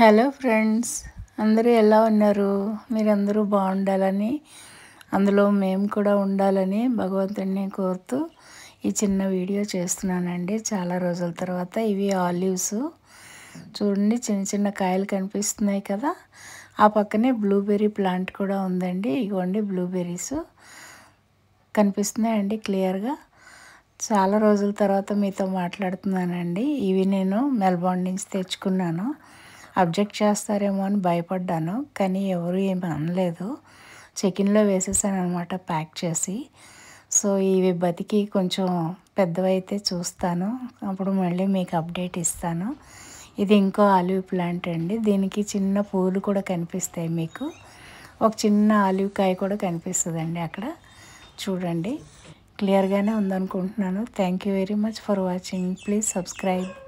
hello friends అందరూ ఎలా ఉన్నారు మీరందరూ బాగుండాలని అందులో మేము కూడా ఉండాలని భగవంతుడిని కోరుతూ ఈ చిన్న వీడియో చేస్తున్నానండి చాలా రోజుల తర్వాత ఇవి ఆలివ్స్ చూడండి చిన్న చిన్న కాయలు కనిపిస్తున్నాయి కదా ఆ పక్కనే బ్లూబెర్రీ ప్లాంట్ కూడా ఉందండి ఇవ్వండి బ్లూబెర్రీస్ కనిపిస్తున్నాయండి క్లియర్గా చాలా రోజుల తర్వాత మీతో మాట్లాడుతున్నానండి ఇవి నేను మెల్బోర్న్ నుంచి తెచ్చుకున్నాను అబ్జెక్ట్ చేస్తారేమో అని భయపడ్డాను కానీ ఎవరు ఏమి అనలేదు చికెన్లో వేసేసాను అనమాట ప్యాక్ చేసి సో ఇవి బతికి కొంచెం పెద్దవైతే చూస్తాను అప్పుడు మళ్ళీ మీకు అప్డేట్ ఇస్తాను ఇది ఇంకో ఆలివ్ ప్లాంట్ అండి దీనికి చిన్న పూలు కూడా కనిపిస్తాయి మీకు ఒక చిన్న ఆలివ్ కాయ కూడా కనిపిస్తుందండి అక్కడ చూడండి క్లియర్గానే ఉందనుకుంటున్నాను thank you very much for watching please subscribe